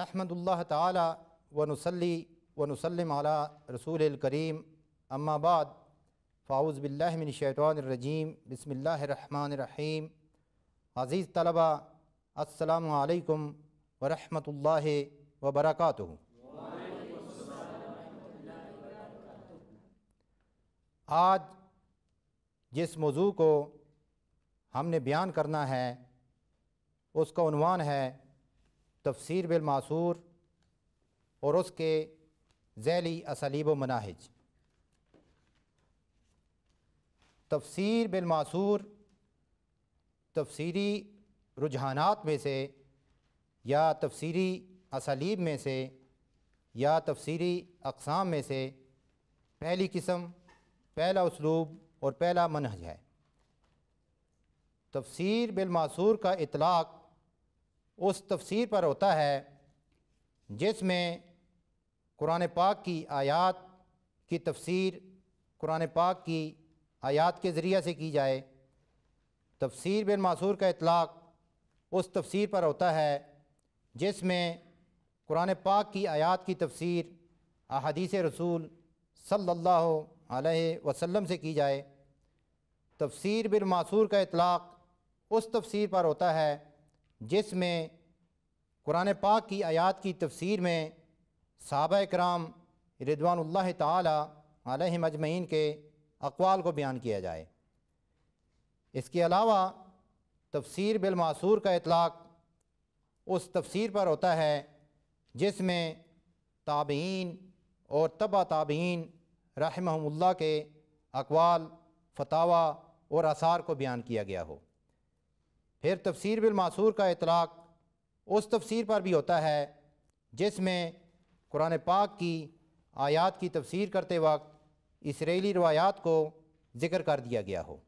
नहमदुल्लाह ताला वनसली वनसलम आला रसूल करीम अम्माबाद फ़ाउज़ बिल्लाशैतरजीम बसमीम अज़ीज़ तलबा असलकम वरहमत ला वबरक आज जिस मौजू को हमने बयान करना है उसका उनवान है तफसर बिलमासूर और उसके जैली असलीब व मनाहज तफसर बिलमासूर तफसीरी रुझानात में से या तफसीरी असलीब में से या तफसीरी अकसाम में से पहली किस्म पहला उसलूब और पहला मनहज है तफसर बिलमासूर का इतलाक़ उस तफसीर पर होता है जिसमें कुरान पाक की आयात की तफसीर कुरान पाक की आयात के ज़रिए से की जाए तफसीर बिन मासूर का इतलाक़ उस तफसीर पर होता है जिसमें कुरान पाक की आयात की तफसीर अहदीस रसूल सल्लल्लाहु अलैहि वसल्लम से की जाए तफसीर बिन मासूर का इतलाक़ उस तफसीर पर होता है जिसमें कुरान पाक की आयात की तफसीर में सहाब कराम रिदवानल्ल तजमैन के अकवाल को बयान किया जाए इसके अलावा तफसीर बिलमासूर का इतलाक़ उस तफसीर पर होता है जिसमें ताबीन और तबा ताबीन रहमल्ला के अकवाल फतावा और आसार को बयान किया गया हो फिर तफसीर बिलमासूर का इतलाक़ उस तफसीर पर भी होता है जिसमें कुरान पाक की आयात की तफसीर करते वक्त इसराइली रवायात को ज़िक्र कर दिया गया हो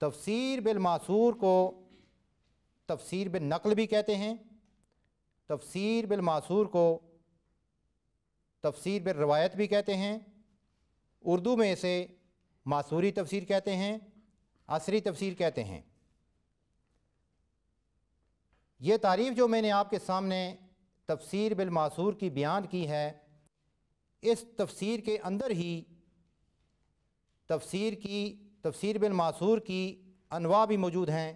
तफसीर बिलमासूर को तफसीर बिल नकल भी कहते हैं तफसीर बिलमासूर को तफसीर बिल रवायत भी कहते हैं उर्दू में इसे मासूरी तफसीर कहते हैं असरी तफसीर कहते हैं ये तारीफ़ जो मैंने आपके सामने तफसीर बिलमासूर की बयान की है इस तफसीर के अंदर ही तफसीर की तफसीर बिलमासूर की अनवा भी मौजूद हैं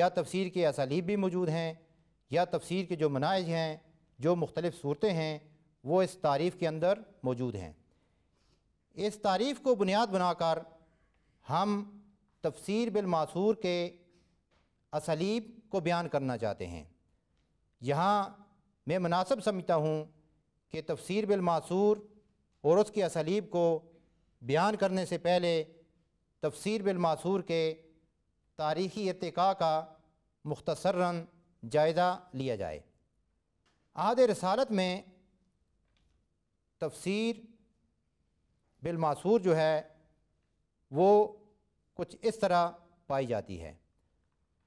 या तफसीर के असालीब भी मौजूद हैं या तफसीर के जो मनाज हैं जो मुख्तलिफ़ सूरतें हैं वो इस तारीफ़ के अंदर मौजूद हैं इस तारीफ़ को बुनियाद बनाकर हम तफसीर बिलमासूर के असलीब को बयान करना चाहते हैं यहाँ मैं मुनासब समझता हूँ कि तफसर बिलमासूर और उसके असलीब को बयान करने से पहले तफसर बिलमासूर के तारीख़ी इरतका का मुख्तसरा जायज़ा लिया जाए आद रसालत में तफसर बिलमासूर जो है वो कुछ इस तरह पाई जाती है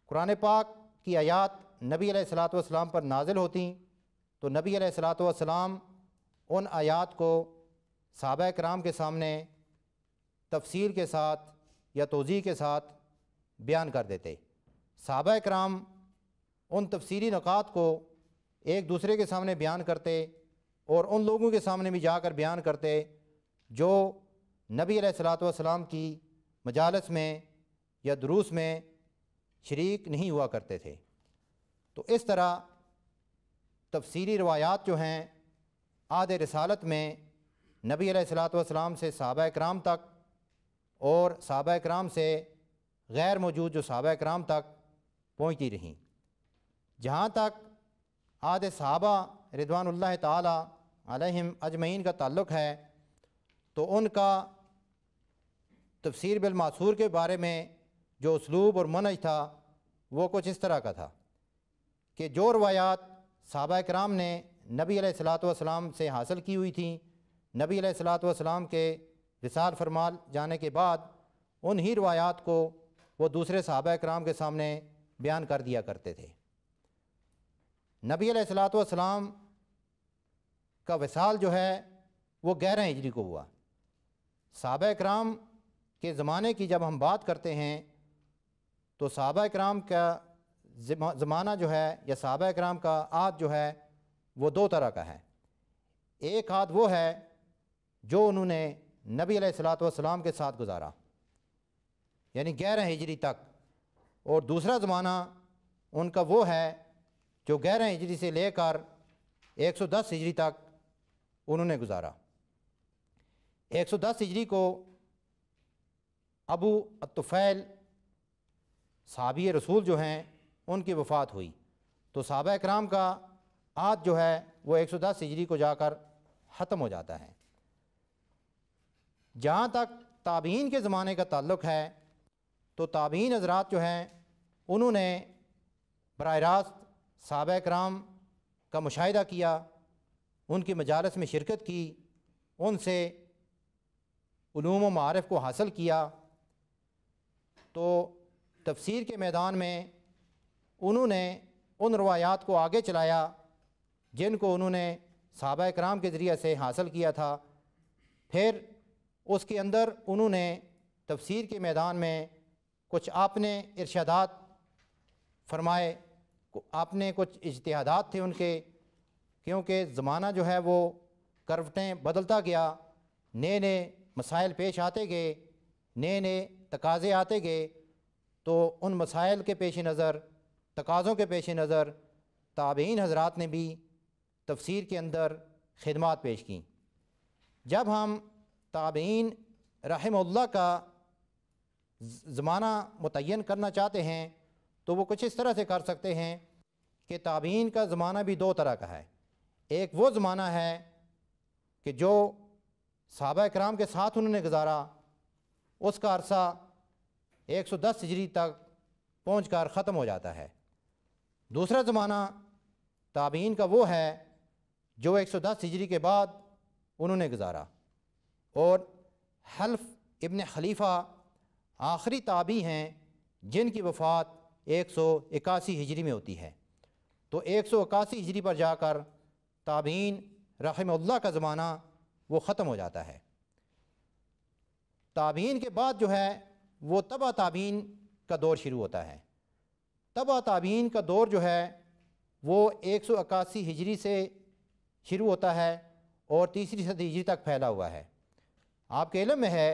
कुरान पाक की आयात नबी सलात पर नाजिल होती तो नबी सलात उन आयात को सहाब कराम के सामने तफसील के साथ या तोज़ी के साथ बयान कर देते सहाबा कराम उन तफसीली नक़ात को एक दूसरे के सामने बयान करते और उन लोगों के सामने भी जाकर बयान करते जो नबी सलात वसलाम की मजालस में या दुरूस में शरीक नहीं हुआ करते थे तो इस तरह तफसीरी रवायात जो हैं आद रसालत में नबी सलाम से सहाबा कराम तक और सहाबा कराम से गैर मौजूद जो सहाबा कराम तक पहुँचती रहीं जहाँ तक आद सहाबा रिदवान तम अजमैन का ताल्लुक़ है तो उनका तफसर बिलमासूर के बारे में जो उसलूब और मनज था वो कुछ इस तरह का था कि जो रवायात सबा कराम ने नबी सलाम से हासिल की हुई थी नबी सलाम के विसाल फरमाल जाने के बाद उन ही रवायात को वो दूसरे सहाबा कराम के सामने बयान कर दिया करते थे नबी सलाम का विसाल जो है वो गहरा हिजरी को हुआ सहाबा कराम के ज़माने की जब हम बात करते हैं तो सहाबा कराम का ज़माना जो है या सहाबा कराम का आद जो है वो दो तरह का है एक आद वो है जो उन्होंने नबी अलैहिस्सलाम के साथ गुजारा यानी ग्यारह हिजरी तक और दूसरा ज़माना उनका वो है जो ग्यारह हिजरी से लेकर 110 हिजरी तक उन्होंने गुजारा 110 हिजरी को अबू अतफ़ैल सहाबी रसूल जो हैं उनकी वफ़ात हुई तो सहाबा कराम का आज जो है वो एक सौ दस हिजरी को जाकर ख़त्म हो जाता है जहाँ तक ताबीन के ज़माने का ताल्लुक़ है तो ताबीन हजरात जो हैं उन्होंने बराह रास्त सहाबा कराम का मुशाह किया उनकी मजालस में शिरकत की उनसे ूम मारफ़ को हासिल किया तो तफसीर के मैदान में उन्होंने उन रवायात को आगे चलाया जिनको उन्होंने सहाबा कराम के ज़रिए से हासिल किया था फिर उसके अंदर उन्होंने तफसीर के मैदान में कुछ अपने इर्शादात फरमाए आपने कुछ इजतहादात थे उनके क्योंकि ज़माना जो है वो करवटें बदलता गया नए नए मसाइल पेश आते गए नए नए तकाजे आते गए तो उन मसाइल के पेश नज़र तकाज़ों के पेश नज़र ताबेन हजरात ने भी तफसीर के अंदर खदमात पेश की जब हम ताबेन रहमल्ला का ज़माना मुतन करना चाहते हैं तो वो कुछ इस तरह से कर सकते हैं कि ताबीन का ज़माना भी दो तरह का है एक वो ज़माना है कि जो सहाबा कराम के साथ उन्होंने गुजारा उसका अरसा एक सौ दस हिजरी तक पहुँच कर ख़त्म हो जाता है दूसरा ज़माना ताबीन का वो है जो एक सौ दस हिजरी के बाद उन्होंने गुजारा और हल्फ इबन खलीफा आखिरी ताबी हैं जिनकी वफ़ात एक सौ इक्यासी हिजरी में होती है तो एक सौ इक्यासी हिजरी पर जाकर ताबीन रहमल्ला का ज़माना वो ख़त्म हो जाता है ताबीन के बाद जो है वो तबा ताबीन का दौर शुरू होता है तबा ताबीन का दौर जो है वो एक सौ इक्यासी हिजरी से शुरू होता है और तीसरी सदी हिजरी तक फैला हुआ है आपके इलम में है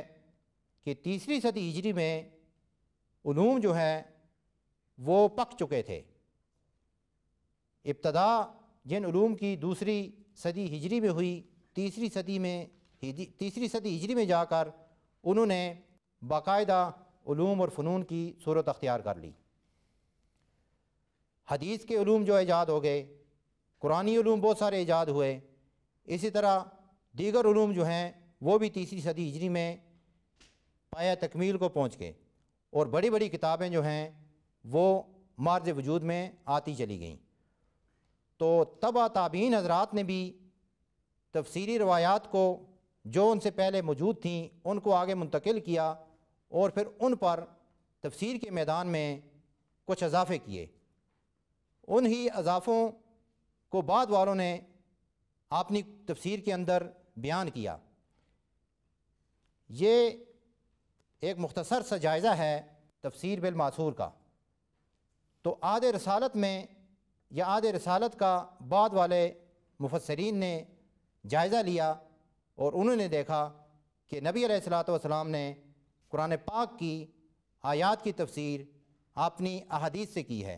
कि तीसरी सदी हिजरी में ूम जो हैं वो पक चुके थे इब्तदा जिन ूम की दूसरी सदी हिजरी में हुई तीसरी सदी में तीसरी सदी हिजरी में जाकर उन्होंने बाकायदा ूम और फ़नून की सूरत अख्तियार कर ली हदीस के ूम जो ईजाद हो गए कुरानी ूम बहुत सारे ईजाद हुए इसी तरह दीगर ूम जो हैं वो भी तीसरी सदी हिजरी में पाया तकमील को पहुँच गए और बड़ी बड़ी किताबें जो हैं वो मार्ज वजूद में आती चली गईं तो तबा ताबीन हजरात ने भी तफसीरी रवायात को जो उनसे पहले मौजूद थीं उनको आगे मुंतकिल किया और फिर उन पर तफसीर के मैदान में कुछ अजाफे किए उन ही अजाफ़ों को बाद वालों ने अपनी तफसीर के अंदर बयान किया ये एक मुख्तसर सा जायज़ा है तफसीर बिलमासूर का तो आद रसालत में या आद रसालत का बाद वाले मुफसरीन ने जायज़ा लिया और उन्होंने देखा कि नबी सलात ने कुरान पाक की आयात की तफसीर अपनी अहदीत से की है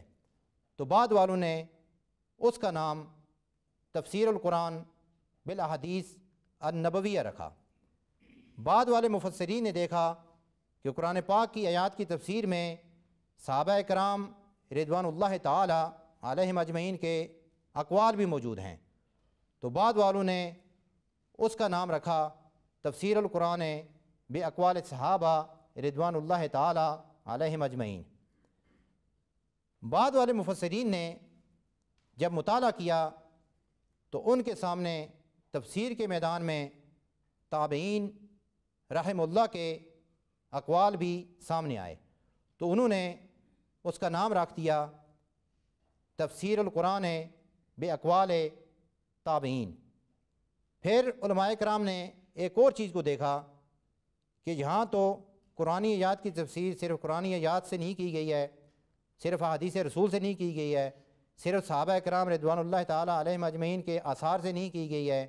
तो बाद वालों ने उसका नाम तफसरक़ुरान बिलहदीस अनबविया रखा बाद वाले मुफसरीन ने देखा कि कुरान पाक की आयात की तफसीर में सबा कराम रिदवान तजमैन के अकवाल भी मौजूद हैं तो बाद वालों ने उसका नाम रखा तफसरक़ुरान बकवाल सहाबा रिदवान तजमैन बाद वाले मुफसरीन ने जब मुताल किया तो उनके सामने तफसीर के मैदान में ताबीन रहमुल्ला के अकवाल भी सामने आए तो उन्होंने उसका नाम रख दिया बे बेअवाल ताबीन फिर कराम ने एक और चीज़ को देखा कि यहाँ तो कुरानी याद की तफसीर सिर्फ कुरानी याद से नहीं की गई है सिर्फ अदीस रसूल से नहीं की गई है सिर्फ साहब कराम रिदवान तम के आसार से नहीं की गई है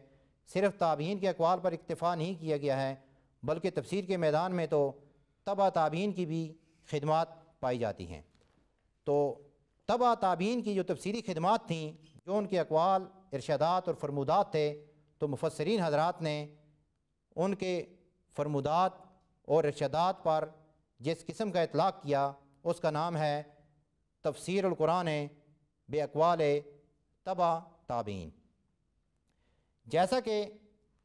सिर्फ ताबीन के अकवाल पर इतफ़ा नहीं किया गया है बल्कि तफसीर के मैदान में तो तबा ताबीन की भी खदमात पाई जाती हैं तो तबा ताबीन की जो तफसरी खदमात थी जो उनके अकवाल इर्शादात और फरमुदात थे तो मुफसरीन हजरात ने उनके फरमुदात और इर्शादात पर जिस किस्म का इतलाक़ किया उसका नाम है तफसर कुरान बेअवाल तबा ताबीन जैसा कि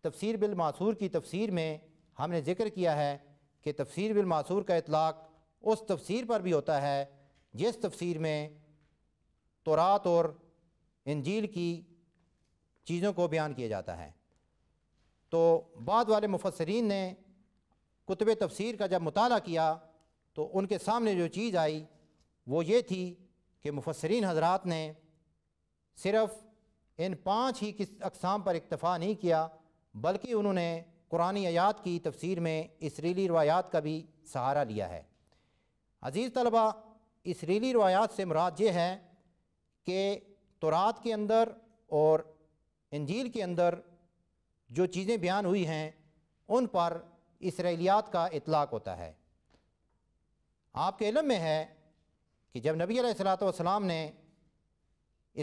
तफसर बिलमासूर की तफसीर में हमने ज़िक्र किया है कि तफसर बिलमासूर का इतलाक़ उस तफसीर पर भी होता है जिस तफसीर में तोरात और इंजील की चीज़ों को बयान किया जाता है तो बाद वाले मुफसरीन ने कुतब तफसीर का जब मुताल किया तो उनके सामने जो चीज़ आई वो ये थी कि मुफसरीन हजरात ने सिर्फ़ इन पाँच ही किस अकसाम पर इक्तफ़ा नहीं किया बल्कि उन्होंने कुरानी आयात की तफसीर में इसरीली रवायात का भी सहारा लिया है अज़ीज़ तलबा इसरीली रवायात से मुराद ये है कि तुरात के अंदर और इंजील के अंदर जो चीज़ें बयान हुई हैं उन पर इसराइलियात का इतलाक़ होता है आपके इलम में है कि जब नबी सलाम ने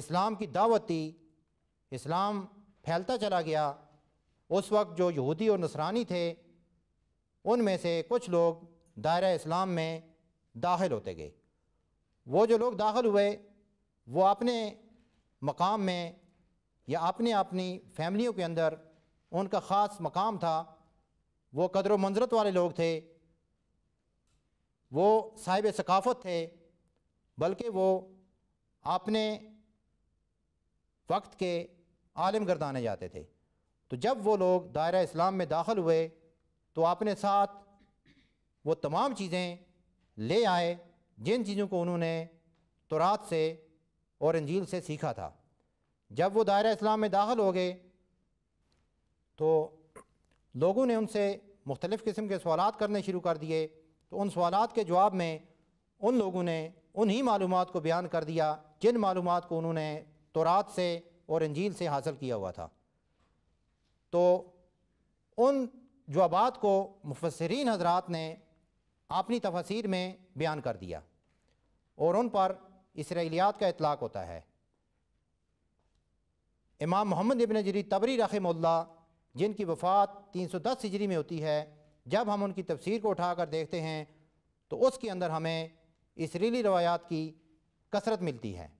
इस्लाम की दावत दी इस्लाम फैलता चला गया उस वक्त जो यहूदी और नसरानी थे उनमें से कुछ लोग दायरा इस्लाम में दाखिल होते गए वो जो लोग दाखिल हुए वो अपने मकाम में या अपने अपनी फैमिलियों के अंदर उनका ख़ास मकाम था वो कदर मंजरत वाले लोग थे वो साहिब सकाफ़त थे बल्कि वो अपने वक्त के आलम गर्दाने जाते थे तो जब वो लोग दायरा इस्लाम में दाखिल हुए तो अपने साथ वो तमाम चीज़ें ले आए जिन चीज़ों को उन्होंने तुरात से और इंजील से सीखा था जब वो दायरा इस्लाम में दाखिल हो गए तो लोगों ने उनसे मुख्तलिफ़ किस्म के सवाल करने शुरू कर दिए तो उन सवाल के जवाब में उन लोगों ने उन्हीं मालूम को बयान कर दिया जिन मालूम को उन्होंने तोरात से और इंजील से हासिल किया हुआ था तो उन जवाब को मुफसरीन हजरात ने अपनी तफसीर में बयान कर दिया और उन पर इसराइलियात का इतलाक़ होता है इमाम मोहम्मद इबन जरी तबरी रखमल्ला जिनकी वफ़ात 310 हिजरी में होती है जब हम उनकी तफसीर को उठा कर देखते हैं तो उसके अंदर हमें इसरीली रवायात की कसरत मिलती है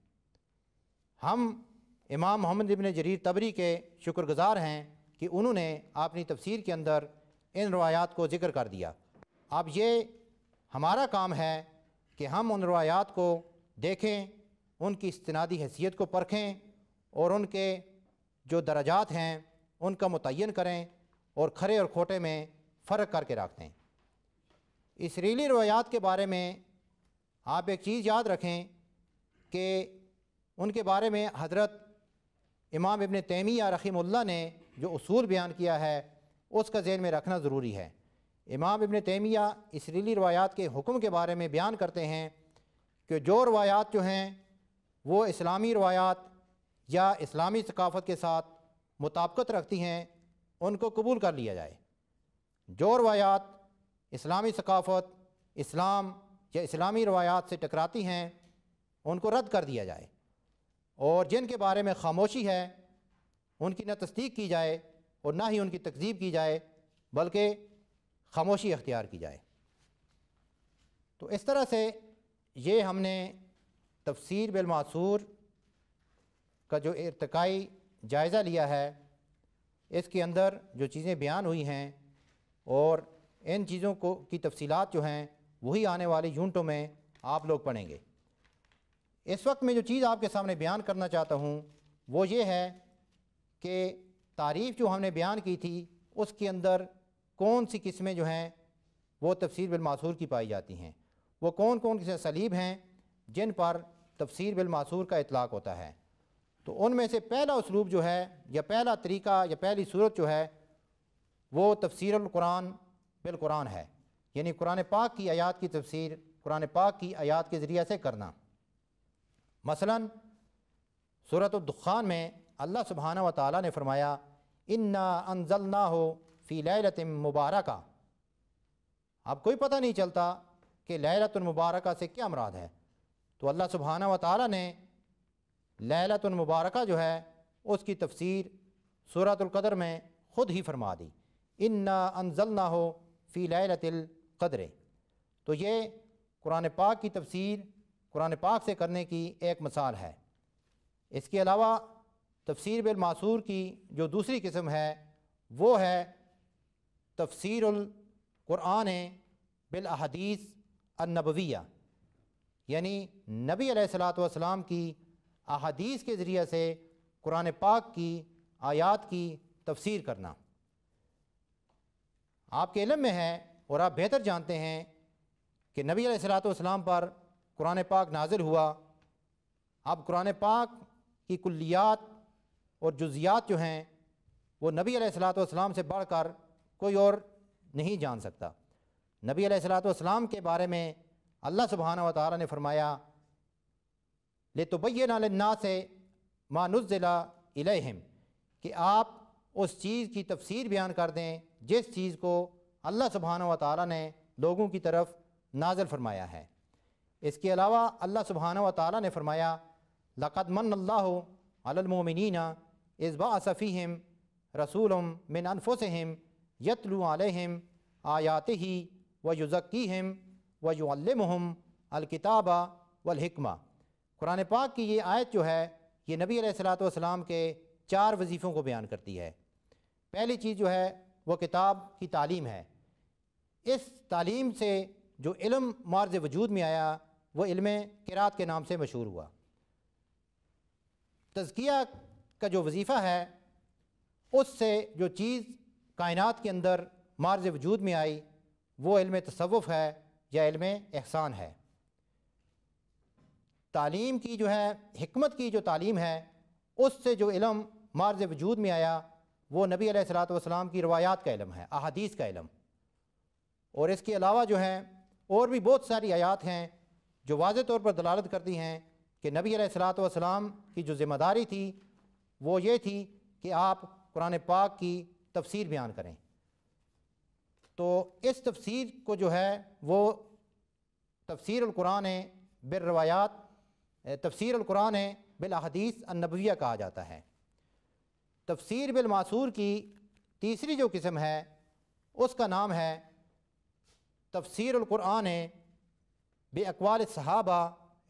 हम इमाम मोहम्मद इबन जरीर तबरी के शुक्रगुजार हैं कि उन्होंने अपनी तफसीर के अंदर इन रवायात को ज़िक्र कर दिया अब ये हमारा काम है कि हम उन रवायात को देखें उनकी इस्तनादी हैसियत को परखें और उनके जो दराजात हैं उनका मुतन करें और खरे और खोटे में फ़र्क करके रख दें इसराइली रवायात के बारे में आप एक चीज़ याद रखें कि उनके बारे में हज़रत इमाम इबन तैमिया रहीमल्ला ने जो असूल बयान किया है उसका जेन में रखना ज़रूरी है इमाम इबन तैमिया रीली रवायात के हुक्म के बारे में बयान करते हैं कि जो रवायात जो हैं वो इस्लामी रवायात या इस्लामी सकाफ़त के साथ मुताबकत रखती हैं उनको कबूल कर लिया जाए जो रवायात इस्लामी सकाफ़त इस्लाम या इस्लामी रवायात से टकराती हैं उनको रद्द कर दिया जाए और जिनके बारे में खामोशी है उनकी न तस्दीक की जाए और ना ही उनकी तकजीब की जाए बल्कि खामोशी अख्तियार की जाए तो इस तरह से ये हमने तफसर बिलमासूर का जो इरतकाई जायज़ा लिया है इसके अंदर जो चीज़ें बयान हुई हैं और इन चीज़ों को की तफसीलात जो हैं वही आने वाली यूनिटों में आप लोग पढ़ेंगे इस वक्त मैं जो चीज़ आपके सामने बयान करना चाहता हूँ वो ये है कि तारीफ़ जो हमने बयान की थी उसके अंदर कौन सी किस्में जो हैं वो तफसीर बिलमासूर की पाई जाती हैं वो कौन कौन से सलीब हैं जिन पर तफसीर बिलमासूर का इतलाक़ होता है तो उनमें से पहला उसलूब जो है या पहला तरीका या पहली सूरत जो है वो तफसरकुरान बिलकुरान है यानी कुरान पाक की आयात की तफसीर कुरान पाक की आयात के ज़रिए से करना मसला सूरत दुखान में अल्लाह सुबहाना व ताली ने फरमाया इन्ना अनजल ना हो फ़ी लत मुबारक अब कोई पता नहीं चलता कि लहरत से क्या मराद है तो अल्लाह सुबहाना व ताली ने लहलतुलमबारक जो है उसकी तफसीर सूरतुल्कदर में ख़ुद ही फरमा दी इन ना अनजल ना हो फ़ी लहलतलकदर तो ये कुरान पाक की तफसीर कुरान पाक से करने की एक मिसाल है इसके अलावा तफसीर बिलमासूर की जो दूसरी किस्म है वो है तफसरकुरान बिलहदीस नबविया यानी नबी सलात वसलाम की अहादीस के ज़रिए से कुरान पाक की आयात की तफसीर करना आपके इलम में है और आप बेहतर जानते हैं कि नबी सलाम पर कुरान पाक नाजिल हुआ आप कुरान पाक की कुल्लियात और जुजियात जो हैं वो नबी सलाम से बढ़ कर कोई और नहीं जान सकता नबी सलाम के बारे में अल्लाह सुबहाना तारा ने फरमाया ले तो बैना से मानुज़ला कि आप उस चीज़ की तफसीर बयान कर दें जिस चीज़ को अल्लाह सुबहाना व ने लोगों की तरफ नाजल फरमाया है इसके अलावा अल्लाह सुबहाना व ताली ने फरमाया लक़द मन अल्लाहमिनना इसबासफ़ीम रसूलम मिन अनफोसम यतलु आलहम आयात ही व युज़क़ीम व युल्लम अलकिताबा वलहिकमा कुरान पाक की ये आयत जो है ये नबी सलाम के चार वजीफ़ों को बयान करती है पहली चीज़ जो है वह किताब की तालीम है इस तालीम से जो इल्म मार्ज वजूद में आया वह इल्म किरात के नाम से मशहूर हुआ तजकिया का जो वजीफ़ा है उससे जो चीज़ कायनात के अंदर मार्ज वजूद में आई वो इल्म तसव्वुफ़ है या इल्म एहसान है तालीम की जो है हमत की जो तालीम है उससे जो इलम मार्ज वजूद में आया वो नबी सलाम की रवायात का इलम है अहादीस का इलम और इसके अलावा जो है और भी बहुत सारी आयात हैं जो वाज तौर पर दलालत करती हैं कि नबी सलाम की जो ज़िम्मेदारी थी वो ये थी कि आप कुरान पाक की तफसीर बयान करें तो इस तफसीर को जो है वो तफसर कुरान बिर रवायात तफसर कुरान है बिलहदीस अनबिया कहा जाता है तफसर बिलमासूर की तीसरी जो किस्म है उसका नाम है तफसर अलकुरान है अकवाल सहाबा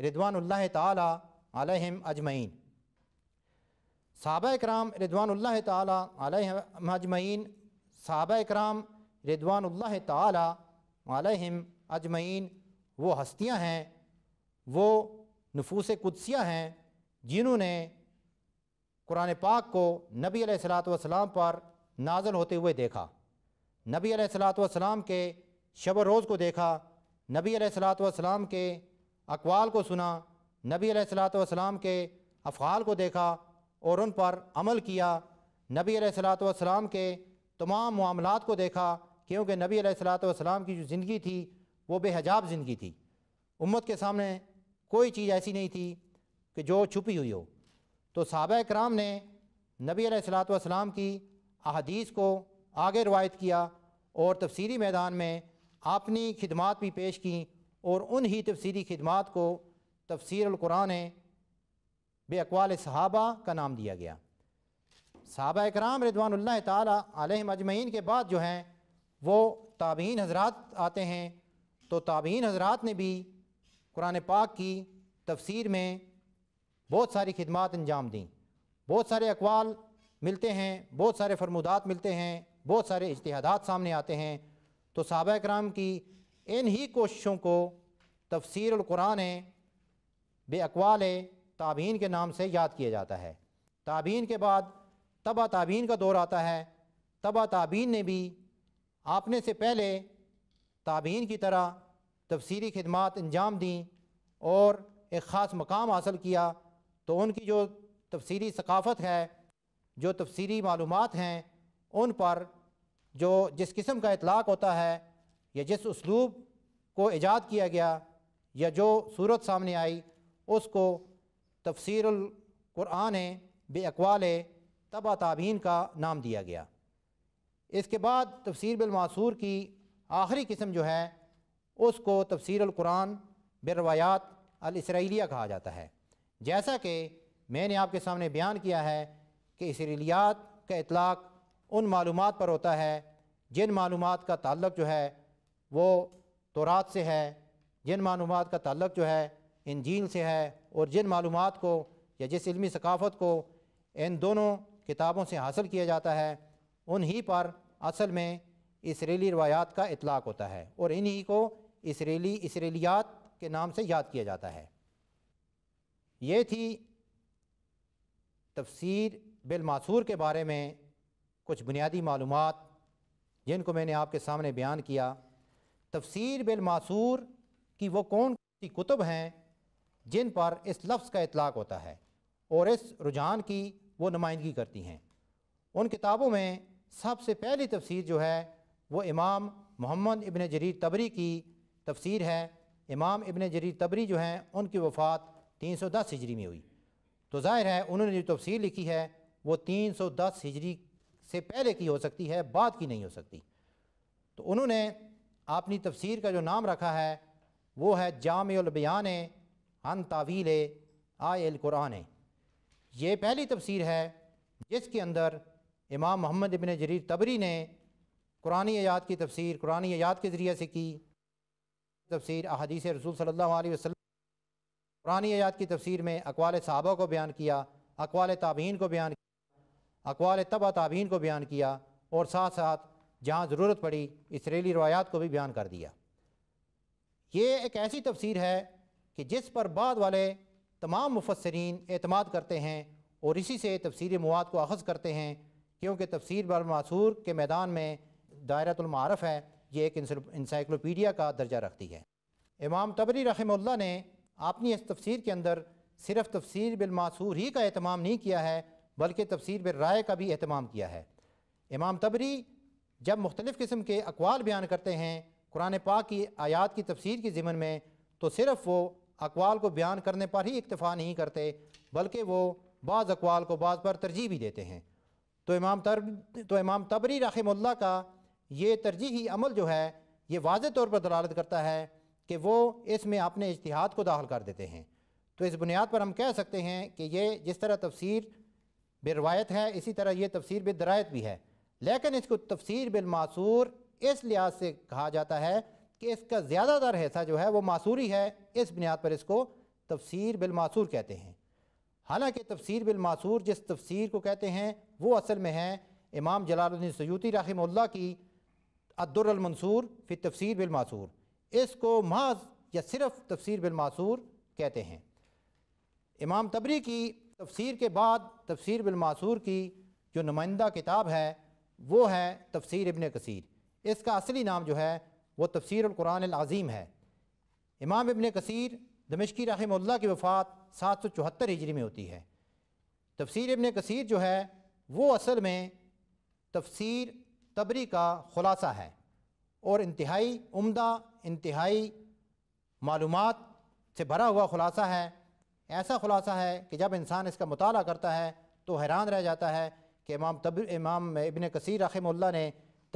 रिदवानल्ला तम अजमैन सहाबा कराम रिदवानल्ला तम अजमैन सहाबा कराम रिदवानल्ला तम अजमैन वो हस्तियाँ हैं वो नफूस कुदसिया हैं जिन्होंने कुरान पाक को नबी सलाम पर नाजल होते हुए देखा नबी सलाम के शब रोज़ को देखा नबी सलाम के अकवाल को सुना नबी सलाम के अफ़ाल को देखा और उन पर अमल किया नबी सलाम के तमाम मामलों को देखा क्योंकि नबी सलाम की जो ज़िंदगी थी वो बेहजाब ज़िंदगी थी उम्मत के सामने कोई चीज़ ऐसी नहीं थी कि जो छुपी हुई हो तो सहाबा कराम ने नबी सलाम की अहदीस को आगे रवायत किया और तफसीरी मैदान में अपनी खिदमत भी पेश की और उन ही तफसीरी खिदमत को तफसरक़ुरान बेअवाल सहाबा का नाम दिया गया सहाबा कराम रिदवान तजमैन के बाद जो हैं वो ताबीन हजरात आते हैं तो ताबीन हजरात ने भी कुरान पाक की तफसीर में बहुत सारी खिदमत अंजाम दी बहुत सारे अकवाल मिलते हैं बहुत सारे फरमुदात मिलते हैं बहुत सारे इजतहादात सामने आते हैं तो सहाबा कराम की इन ही कोशिशों को तफसर कुरान बेअवाल ताबीन के नाम से याद किया जाता है ताबीन के बाद तबा ताबीन का दौर आता है तबा ताबीन ने भी आपने से पहले ताबीन की तरह तफसीरी खदमात अंजाम दी और एक ख़ास मकाम हासिल किया तो उनकी जो तफसीरी सकाफ़त है जो तफसीरी मालूम हैं उन पर जो जिस किस्म का इतलाक़ होता है या जिस उसलूब को ईजाद किया गया या जो सूरत सामने आई उसको तफसरकुरान बेअवाल तबा ताबीन का नाम दिया गया इसके बाद तफसर बिलमासूर की आखिरी किस्म जो है उसको तफसरक़ुरान बरवायात अलसराइलिया कहा जाता है जैसा कि मैंने आपके सामने बयान किया है कि इसराइलियात का इतलाक़ उन मालूम पर होता है जिन मालूम का ताल्लक जो है वो तोरात से है जिन मालूम का ताल्लक जो है इंजील से है और जिन मालूम को या जिस इलमी सकाफ़त को इन दोनों किताबों से हासिल किया जाता है उन्हीं पर असल में इसराइली रवायात का इतलाक़ होता है और इन्हीं को इसराइली इसरेलियात के नाम से याद किया जाता है ये थी तफसीर बिलमासूर के बारे में कुछ बुनियादी मालूम जिनको मैंने आपके सामने बयान किया तफसीर बिलमासूर की वो कौन सी कुतुब हैं जिन पर इस लफ्ज़ का इतलाक़ होता है और इस रुझान की वो नुमाइंदगी करती हैं उन किताबों में सबसे पहली तफसीर जो है वो इमाम मोहम्मद इबन जरीर तबरी की तफसीर है इमाम इबन जरीर तबरी जो हैं उनकी वफ़ात तीन सौ दस हिजरी में हुई तो ज़ाहिर है उन्होंने जो तफसीर लिखी है वो तीन सौ दस हिजरी से पहले की हो सकती है बाद की नहीं हो सकती तो उन्होंने अपनी तफसीर का जो नाम रखा है वो है जामबयान अन तावील आयल कुरान ये पहली तफसीर है जिसके अंदर इमाम मोहम्मद इबन जरीर तबरी ने कुरानी आयात की तफसीर कुरानी आयात के ज़रिए से की तफसीर अदीस रसूल सल्ला वसलम पुरानी आयात की तफसीर में अकवाल साहबा को बयान किया अकवाल ताबीन को बयान किया अकवाल तबा ताबीन को बयान किया और साथ साथ जहाँ ज़रूरत पड़ी इसराइली रवायात को भी बयान कर दिया ये एक ऐसी तफसीर है कि जिस पर बाद वाले तमाम मुफसरीन अतमाद करते हैं और इसी से तफसीर मवाद को अखज़ करते हैं क्योंकि तफसीर मासूर के मैदान में दायरतुलमारफ़ है ये एक इंसाइक्लोपीडिया का दर्जा रखती है इमाम तबरी रहीमल्ला ने अपनी इस तफसीर के अंदर सिर्फ तफसीर बिलमासूर ही का अहतमाम नहीं किया है बल्कि तफसीर राय का भी अहतमाम किया है इमाम तबरी जब मुख्तलिफ़ किस्म के अकवाल बयान करते हैं कुरान पाक की आयात की तफसीर के ज़िमन में तो सिर्फ़ वो अकवाल को बयान करने पर ही इतफ़ा नहीं करते बल्कि वो बाज़ अकवाल को बाज़ पर तरजीह भी देते हैं तो इमाम तर तो इमाम तबरी रहीमल्ला का ये तरजीही अमल जो है ये वाज तौर पर दलालत करता है कि वो इसमें अपने इश्तिहाद को दाखिल कर देते हैं तो इस बुनियाद पर हम कह सकते हैं कि ये जिस तरह तफसीर बरवायत है इसी तरह ये तफसीर बेदरायत भी है लेकिन इसको तफसीर बिलमासूर इस लिहाज से कहा जाता है कि इसका ज़्यादातर हिस्सा जो है वो मासूरी है इस बुनियाद पर इसको तफसीर बिलमासूर कहते हैं हालांकि तफसीर बिलमासूर जिस तफसीर को कहते हैं वो असल में है इमाम जलालुद्दीन सयूती रखीमल्ला की मंसूर फिर तफसर बिलमासूर इसको महज या सिर्फ तफसर बिलमासूर कहते हैं इमाम तबरी की तफसर के बाद तफसर बिलमासूर की जो नुमाइंदा किताब है वो है तफसर इबन कसीर इसका असली नाम जो है वो तफसर कुरान अज़ीम है इमाम इबन कसीर दमिश्की रहमल्ला की वफ़ात सात सौ चौहत्तर हिजरी में होती है तफसर इबन कसीर जो है वो असल में तफसर तबरी का ख़ुलासा है और इंतहाई उम्दा इंतहाई मालूम से भरा हुआ ख़ुलासा है ऐसा ख़ुलासा है कि जब इंसान इसका मताल करता है तो हैरान रह जाता है कि इमाम तब इमाम इबन कसर रखमल्ला ने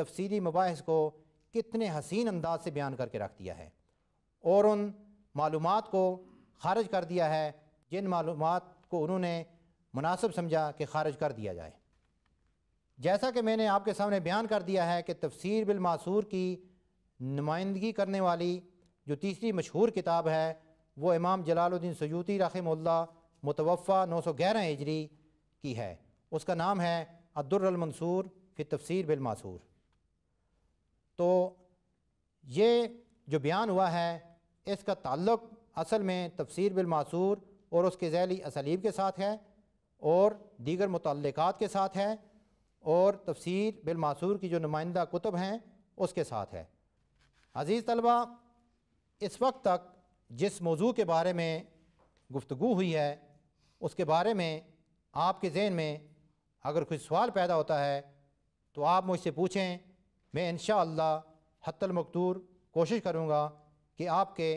तफसीली मुबास को कितने हसीन अंदाज से बयान करके रख दिया है और उन मालूम को खारिज कर दिया है जिन मालूम को उन्होंने मुनासब समझा कि खारिज कर दिया जाए जैसा कि मैंने आपके सामने बयान कर दिया है कि तफसीर बिलमासूर की नुमाइंदगी करने वाली जो तीसरी मशहूर किताब है वो इमाम जलालुद्दीन सयूती रखमल्ला मुतवफ़ा नौ सौ ग्यारह हिजरी की है उसका नाम है अब्दुलमनसूर फिर तफसीर बिलमासूर तो ये जो बयान हुआ है इसका ताल्लुक़ असल में तफसीर बिलमासूर और उसके झैली असलीब के साथ है और दीगर मुतलक़ात के साथ है और तफसीर बिलमासूर की जो नुमाइंदा कुतुब हैं उसके साथ है अज़ीज़ तलबा इस वक्त तक जिस मौजू के बारे में गुफ्तु हुई है उसके बारे में आपके जहन में अगर कोई सवाल पैदा होता है तो आप मुझसे पूछें मैं इन शतल कोशिश करूँगा कि आपके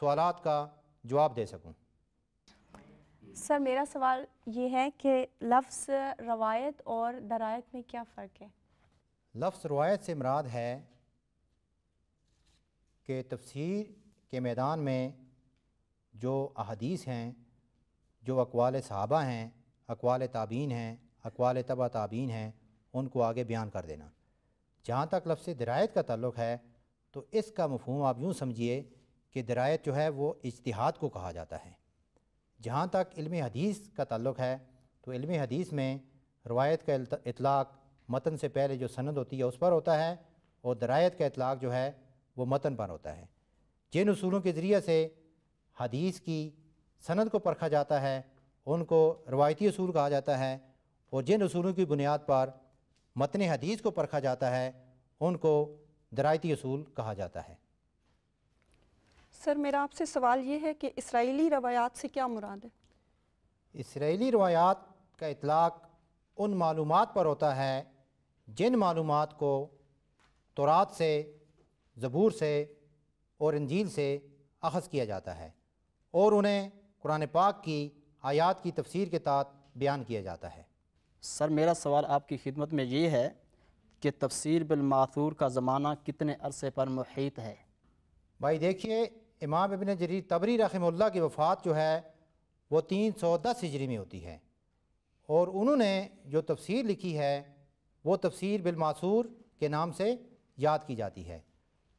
सवाल का जवाब दे सकूँ सर मेरा सवाल ये है कि लफ्ज़ रवायत और दरायत में क्या फ़र्क है लफ्ज़ रवायत से मराद है कि तफसीर के मैदान में जो अहदीस हैं जो अकवाल सहाबा हैं अकवाल ताबीन हैं अकवाल तबा ताबीन हैं उनको आगे बयान कर देना जहाँ तक लफ्स दरायत का ताल्लुक है तो इसका मफहम आप यूँ समझिए कि दरायत जो है वो इजतहाद को कहा जाता है जहाँ तक इल्म हदीस का ताल्लुक है तो इल्म हदीस में रवायत का इतलाक़ मतन से पहले जो सनद होती है उस पर होता है और दरायत का इतलाक़ जो है वो मतन पर होता है जिन असूलों के ज़रिए से हदीस की सनद को परखा जाता है उनको रवायती असूल कहा जाता है और जिन असूलों की बुनियाद पर मतन हदीस को परखा जाता है उनको दरायती असूल कहा जाता है सर मेरा आपसे सवाल ये है कि इसराइली रवायात से क्या मुराद है इसराइली रवायात का इतलाक़ उन मालूम पर होता है जिन मालूम को तोरात से ज़बूर से और इंजील से अखज़ किया जाता है और उन्हें कुरान पाक की आयात की तफसीर के तहत बयान किया जाता है सर मेरा सवाल आपकी खिदमत में ये है कि तफसीर बिलमाथूर का ज़माना कितने अरसे पर मुहित है भाई देखिए इमाम इबन जरीर तबरी रखमल्ला की वफ़ात जो है वो तीन सौ दस हिजरी में होती है और उन्होंने जो तफसीर लिखी है वो तफसीर बिलमासूर के नाम से याद की जाती है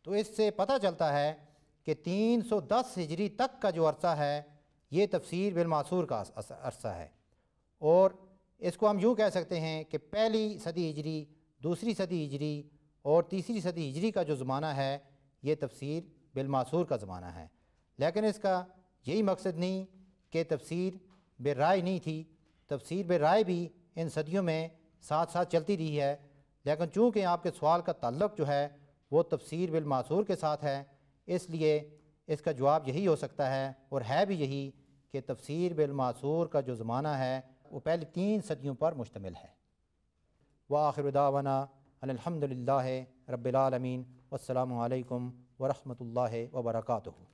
तो इससे पता चलता है कि तीन सौ दस हिजरी तक का जो अरसा है ये तफसीर बिलमासूर का अरसा है और इसको हम यूँ कह सकते हैं कि पहली सदी हिजरी दूसरी सदी हिजरी और तीसरी सदी हिजरी का जो ज़माना है ये तफसीर बिलमासूर का ज़माना है लेकिन इसका यही मकसद नहीं कि तफसीर राय नहीं थी तफसीर बेराय भी इन सदियों में साथ साथ चलती रही है लेकिन चूँकि आपके सवाल का तल्लक जो है वो तफसीर बिलमासूर के साथ है इसलिए इसका जवाब यही हो सकता है और है भी यही कि तफसीर बिलमासूर का जो ज़माना है वो पहले तीन सदियों पर मुश्तमिल है व आखिर दावाना अलहमदिल्ला रबालमीन असलकम वरहमल वबरकू